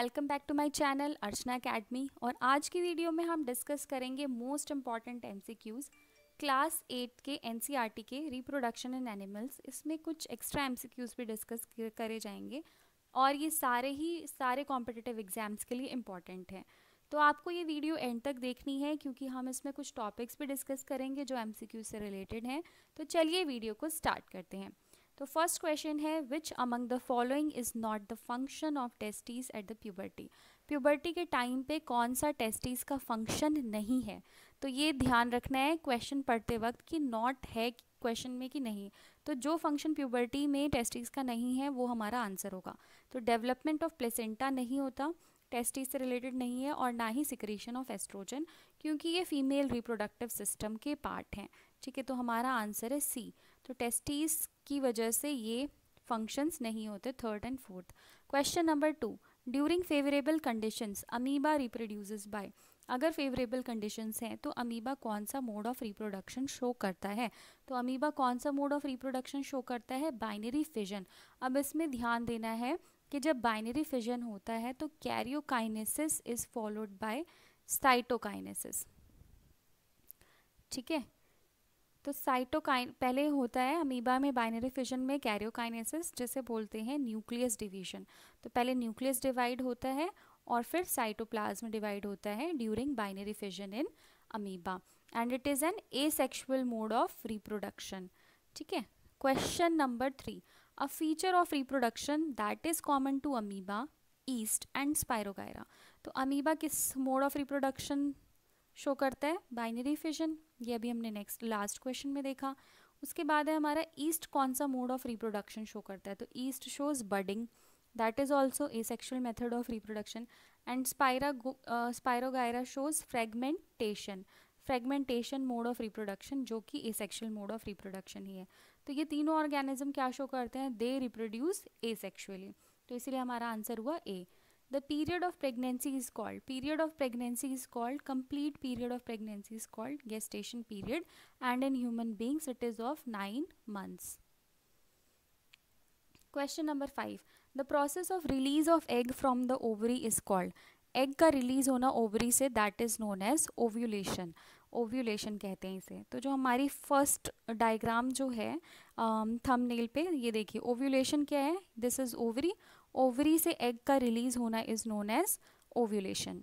Welcome back to my channel Archana academy और आज की वीडियो में हम डिस्कस करेंगे most important Qs class eight के टी e के रिप्रोडक्शन इन एनिमल्स इसमें कुछ एक्स्ट्रा क्यूज़ भी डिस्कस करे जाएंगे और ये सारे ही सारे कॉम्पिटिटिव एग्ज़ाम्स के लिए इम्पॉर्टेंट हैं तो आपको ये वीडियो एंड तक देखनी है क्योंकि हम इसमें कुछ टॉपिक्स भी डिस्कस करेंगे जो एम से रिलेटेड हैं तो चलिए वीडियो को स्टार्ट करते हैं तो फर्स्ट क्वेश्चन है which among the following is not the function of testes at the puberty puberty के टाइम पे कौन सा टेस्टीज का फंक्शन नहीं है तो ये ध्यान रखना है क्वेश्चन पढ़ते वक्त कि नॉट है क्वेश्चन में कि नहीं तो जो फंक्शन प्यूबर्टी में टेस्टीज का नहीं है वो हमारा आंसर होगा तो डेवलपमेंट ऑफ प्लेसेंटा नहीं होता टेस्टीज से रिलेटेड नहीं है और ना ही सिक्रीशन ऑफ एस्ट्रोजन क्योंकि ये फीमेल रिप्रोडक्टिव सिस्टम के पार्ट हैं ठीक है तो हमारा आंसर है सी तो टेस्टिस की वजह से ये फंक्शंस नहीं होते third and fourth question number two during favourable conditions amoeba reproduces by अगर फेवरेबल कंडीशंस हैं तो अमीबा कौन सा मोड ऑफ रिप्रोडक्शन शो करता है तो अमीबा कौन सा मोड ऑफ रिप्रोडक्शन शो करता है बाइनरी फिजन अब इसमें ध्यान देना है कि जब बाइनरी फिजन होता है तो karyokinesis is followed by cytokinesis ठीक है तो साइटोकाइन पहले होता है अमीबा में बाइनरी फिजन में कैरियोकाइनेसिस जिसे बोलते हैं न्यूक्लियस डिवीजन तो पहले न्यूक्लियस डिवाइड होता है और फिर साइटोप्लाज्म डिवाइड होता है during binary fission in amoeba and it is an asexual mode of reproduction ठीक है question number three a feature of reproduction that is common to amoeba yeast and spirogyra तो amoeba किस mode of reproduction show करता है binary fission ये अभी हमने next last question में देखा उसके बाद है हमारा ईस्ट कौन सा मोड ऑफ रिप्रोडक्शन शो करता है तो yeast shows budding that is also asexual method of reproduction and spira spirogyra shows fragmentation fragmentation mode of reproduction जो कि asexual mode of reproduction ही है तो ये तीनों ऑर्गेनिज्म क्या शो करते हैं दे रिप्रोड्यूस ए सेक्शुअली तो इसलिए हमारा आंसर हुआ a the period of pregnancy is called period of pregnancy is called complete period of pregnancy is called gestation period and in human beings it is of 9 months question number 5 the process of release of egg from the ovary is called egg का release होना ovary से that is known as ovulation ovulation कहते हैं इसे तो जो हमारी first diagram जो है थंबनेल पे ये देखिए ओव्यूलेशन क्या है दिस इज़ ओवरी ओवरी से एग का रिलीज होना is known as ovulation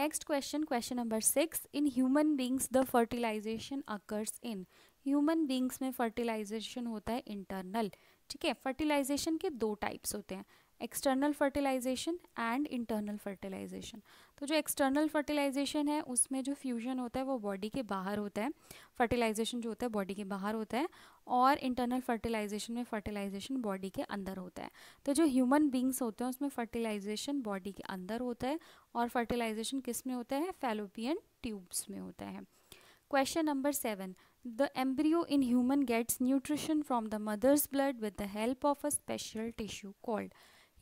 next question question number six in human beings the fertilisation occurs in human beings में फर्टिलाइजेशन होता है इंटरनल ठीक है फर्टिलाइजेशन के दो टाइप्स होते हैं external fertilisation and internal fertilisation तो जो एक्सटर्नल फर्टिलाइजेशन है उसमें जो फ्यूजन होता है वो बॉडी के बाहर होता है फर्टिलाइजेशन जो होता है बॉडी के बाहर होता है और इंटरनल फर्टिलाइजेशन में फर्टिलाइजेशन बॉडी के अंदर होता है तो जो ह्यूमन बींग्स होते हैं उसमें फर्टिलाइजेशन बॉडी के अंदर होता है और फर्टिलाइजेशन किस में होता है फेलोपियन ट्यूब्स में होता है question number seven the embryo in human gets nutrition from the mother's blood with the help of a special tissue called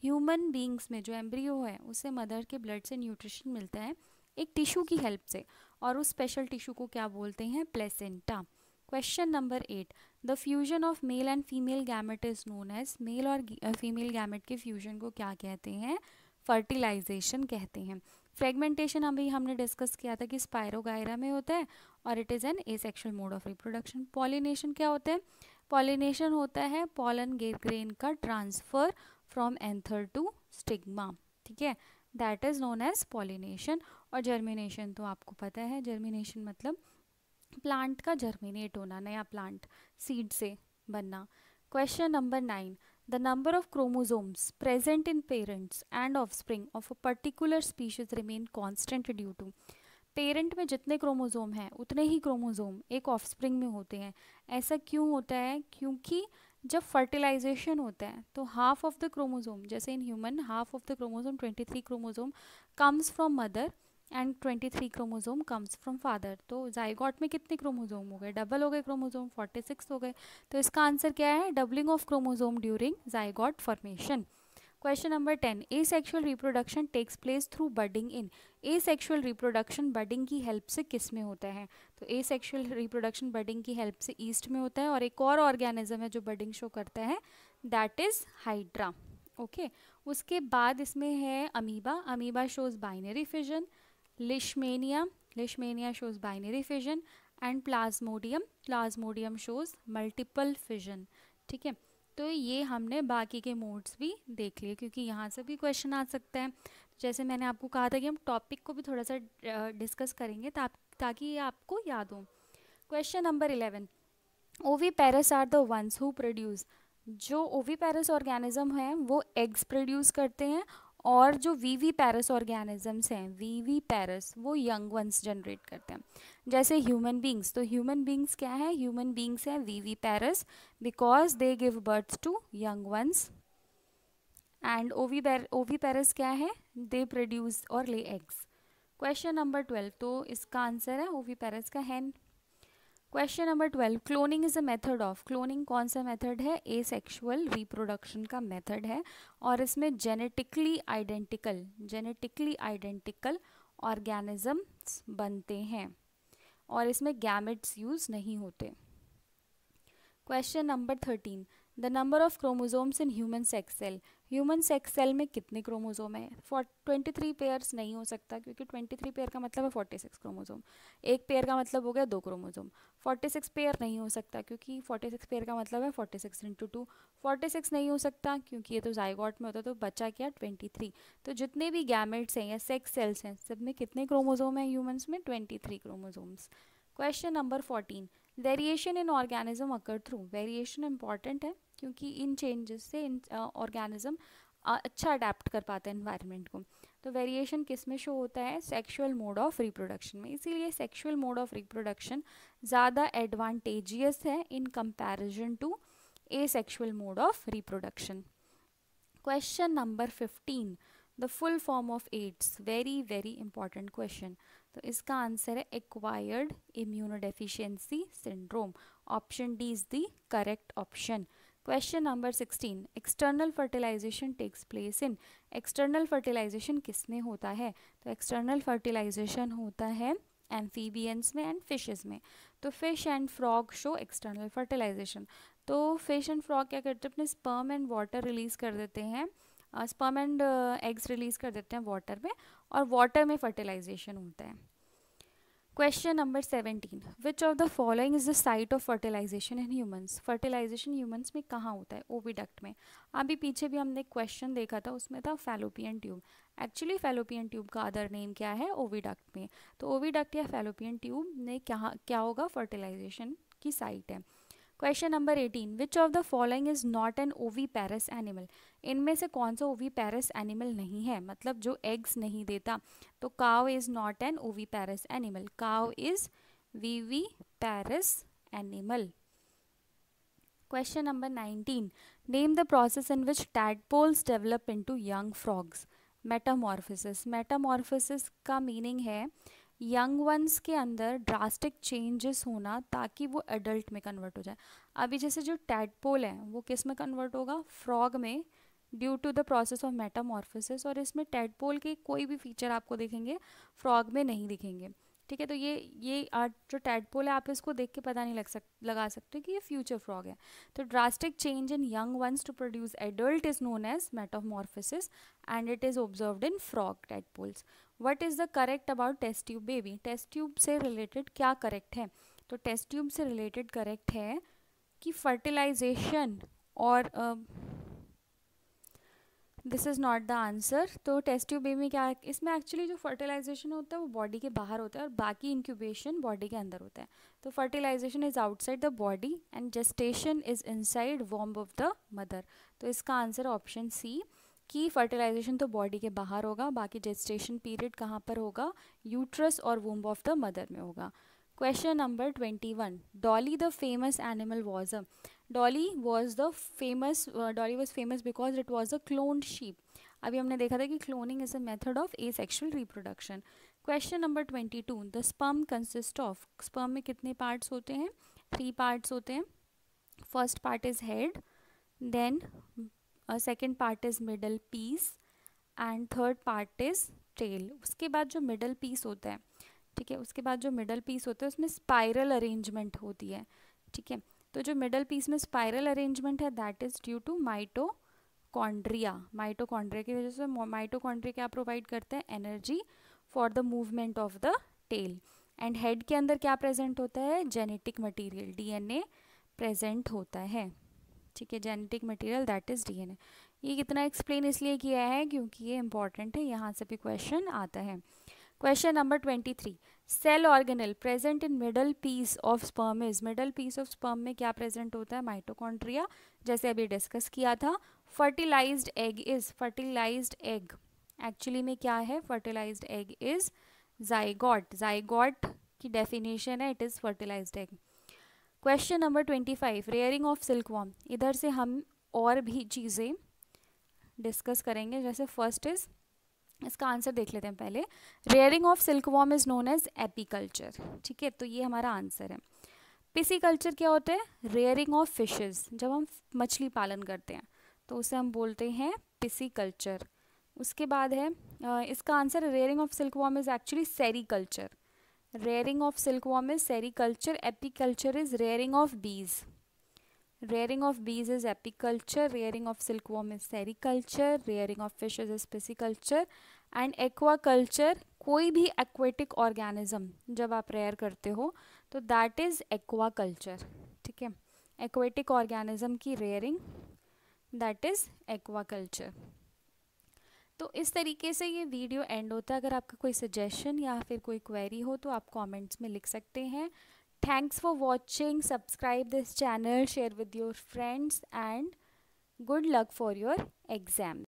human beings में जो एम्ब्रियो है उसे मदर के ब्लड से न्यूट्रिशन मिलता है एक टिश्यू की हेल्प से और उस स्पेशल टिश्यू को क्या बोलते हैं placenta question number eight the fusion of male and female gamete is known as male और फीमेल गैमेट के फ्यूजन को क्या कहते हैं फर्टिलाइजेशन कहते हैं फ्रेगमेंटेशन अभी हमने डिस्कस किया था कि स्पायरोगायरा में होता है और it is an asexual mode of reproduction pollination क्या होता है पॉलिनेशन होता है पॉलन ग्रेन का transfer from anther to stigma ठीक है that is known as pollination और जर्मिनेशन तो आपको पता है जर्मिनेशन मतलब प्लांट का जर्मिनेट होना नया प्लांट सीड से बनना question number nine the number of chromosomes present in parents and offspring of a particular species remain constant due to parent में जितने क्रोमोजोम हैं उतने ही क्रोमोजोम एक स्प्रिंग में होते हैं ऐसा क्यों होता है क्योंकि जब फर्टिलाइजेशन होता है तो हाफ ऑफ द क्रोमोजोम जैसे in human half of the twenty 23 chromosome comes from mother and 23 chromosome comes from father तो जाइगॉट में कितने क्रोमोजोम हो गए डबल हो गए क्रोमोसोम 46 हो गए तो इसका आंसर क्या है doubling of chromosome during zygote formation question number ten asexual reproduction takes place through budding in asexual reproduction budding की हेल्प से किस में होता है तो ए सेक्शुअल रिप्रोडक्शन बडिंग की हेल्प से ईस्ट में होता है और एक और ऑर्गेनिज्म है जो बडिंग शो करता है दैट इज हाइड्रा ओके उसके बाद इसमें है amoeba amoeba shows binary fission leishmania leishmania shows binary fission and plasmodium plasmodium shows multiple fission ठीक है तो ये हमने बाकी के मोड्स भी देख लिए क्योंकि यहाँ से भी क्वेश्चन आ सकता है जैसे मैंने आपको कहा था कि हम टॉपिक को भी थोड़ा सा डिस्कस करेंगे ता, ताकि ये आपको याद हो question number eleven oviparous are the ones who produce जो ओवी पैरस ऑर्गेनिज्म हैं वो एग्स प्रोड्यूस करते हैं और जो वी वी पैरस ऑर्गेनिजम्स हैं वी वी पैरस वो यंग वंस जनरेट करते हैं जैसे ह्यूमन बींग्स तो ह्यूमन बींग्स क्या है ह्यूमन बींग्स हैं viviparous because they give birth to young ones and ovi ओवी पैरस क्या है दे प्रोड्यूस और lay eggs question number twelve तो इसका आंसर है ओवी पैरस का हैन question number twelve cloning is a method of cloning कौन सा मेथड है ए सेक्शुअल रिप्रोडक्शन का मेथड है और इसमें genetically identical genetically identical organisms बनते हैं और इसमें गैमेट्स यूज़ नहीं होते question number thirteen the number of chromosomes in human sex cell human sex cell में कितने क्रोमोजोम है फॉर ट्वेंटी थ्री पेयर्स नहीं हो सकता क्योंकि ट्वेंटी थ्री पेयर का मतलब है फोर्टी सिक्स क्रोमोजोम एक पेयर का मतलब हो गया दो क्रोमोजोम फोर्टी सिक्स पेयर नहीं हो सकता क्योंकि फोर्टी सिक्स पेयर का मतलब है forty six into two forty six नहीं हो सकता क्योंकि ये तो जायगॉट में होता तो बचा क्या ट्वेंटी थ्री तो जितने भी गैमेट्स हैं या सेक्स सेल्स हैं सब में कितने क्रोमोजोम हैं ह्यूमन्स में twenty three chromosomes question number fourteen variation in organism occur through variation important है क्योंकि इन चेंजेस से इन ऑर्गेनिज्म अच्छा अडेप्ट कर पाता है इन्वायरमेंट को तो वेरिएशन किस में शो होता है सेक्सुअल मोड ऑफ रिप्रोडक्शन में इसीलिए सेक्सुअल मोड ऑफ रिप्रोडक्शन ज़्यादा एडवांटेजियस है in comparison to asexual mode of reproduction question number fifteen the full form of AIDS very very important question तो इसका आंसर है acquired immunodeficiency syndrome option D is the correct option question number sixteen external fertilisation takes place in external fertilisation में होता है तो external fertilisation होता है amphibians में एंड फिशेस में तो fish and frog show external fertilisation तो फिश एंड फ्रॉग क्या करते हैं अपने स्पर्म एंड वाटर रिलीज़ कर देते हैं स्पर्म एंड एग्स रिलीज़ कर देते हैं वाटर में और वाटर में फर्टिलाइजेशन होता है question number seventeen which of the following is the site of fertilisation in humans fertilisation humans में कहाँ होता है ओविडक्ट में अभी पीछे भी हमने क्वेश्चन देखा था उसमें था fallopian tube actually fallopian tube का अदर नेम क्या है ओविडक्ट में तो ओविडक्ट या फेलोपियन ट्यूब ने क्या क्या होगा फर्टिलाइजेशन की साइट है question number eighteen which of the following is not an oviparous animal इनमें से कौन सा ओवी पैरस एनिमल नहीं है मतलब जो एग्स नहीं देता तो काव is not an oviparous animal cow is viviparous animal Question number 19. Name the process in which develop into young frogs Metamorphosis. Metamorphosis का मीनिंग है यंग वंस के अंदर ड्रास्टिक चेंजेस होना ताकि वो adult में convert हो जाए अभी जैसे जो टैडपोल है वो किस में कन्वर्ट होगा फ्रॉग में due to the process of metamorphosis और इसमें टैडपोल के कोई भी फीचर आपको देखेंगे फ्रॉग में नहीं दिखेंगे ठीक है तो ये ये जो टैडपोल है आप इसको देख के पता नहीं लग सक लगा सकते कि ये फ्यूचर फ्रॉग है तो drastic change in young ones to produce adult is known as metamorphosis and it is observed in frog tadpoles what is the correct about test tube baby test tube से related क्या correct है तो test tube से related correct है कि fertilisation और this is not the answer तो test tube baby क्या है इसमें एक्चुअली जो फर्टिलाइजेशन होता है वो बॉडी के बाहर होता है और बाकी इंक्यूबेशन बॉडी के अंदर होता है तो fertilisation is outside the body and gestation is inside womb of the mother तो इसका आंसर ऑप्शन सी कि फर्टिलाइजेशन तो बॉडी के बाहर होगा बाकी जेस्टेशन पीरियड कहाँ पर होगा यूट्रस और वूम्ब ऑफ द मदर में होगा question number twenty one Dolly the famous animal was a Dolly was the famous Dolly was famous because it was a cloned sheep अभी हमने देखा था कि cloning is a method of asexual reproduction question number twenty two the sperm consist of sperm में कितने parts होते हैं three parts होते हैं first part is head then और second part is middle piece and third part is tail उसके बाद जो मिडल पीस होता है ठीक है उसके बाद जो मिडल पीस होता है उसमें स्पाइरल अरेंजमेंट होती है ठीक है तो जो मिडल पीस में स्पाइरल अरेंजमेंट है that is due to mitochondria mitochondria की वजह से माइटोकॉन्ड्रिया क्या प्रोवाइड करते हैं energy for the movement of the tail and head के अंदर क्या प्रेजेंट होता है जेनेटिक एन डीएनए प्रेजेंट होता है ठीक है genetic material that is DNA ये कितना एक्सप्लेन इसलिए किया है क्योंकि ये इंपॉर्टेंट है यहाँ से भी क्वेश्चन आता है question number twenty three cell organelle present in middle piece of sperm is middle piece of sperm में क्या प्रेजेंट होता है माइटोकॉन्ड्रिया जैसे अभी डिस्कस किया था fertilise egg is fertilise egg actually में क्या है fertilised egg is zygote zygote की डेफिनेशन है it is fertilised egg question number twenty five rearing of silkworm इधर से हम और भी चीज़ें डिस्कस करेंगे जैसे फर्स्ट इज़ इसका आंसर देख लेते हैं पहले rearing of silkworm is known as apiculture ठीक है तो ये हमारा आंसर है कल्चर क्या होता है रेयरिंग ऑफ फिशेस जब हम मछली पालन करते हैं तो उसे हम बोलते हैं कल्चर उसके बाद है इसका आंसर rearing of silkworm is actually culture rearing of silkworm is sericulture apiculture is rearing of bees rearing of bees is apiculture rearing of silkworm is sericulture rearing of fish is pisciculture and aquaculture कोई भी aquatic organism जब आप rare करते हो तो that is aquaculture ठीक है aquatic organism की रेयरिंग दैट इज एक्वाकल्चर तो इस तरीके से ये वीडियो एंड होता है अगर आपका कोई सजेशन या फिर कोई क्वेरी हो तो आप कमेंट्स में लिख सकते हैं thanks for watching subscribe this channel share with your friends and good luck for your exam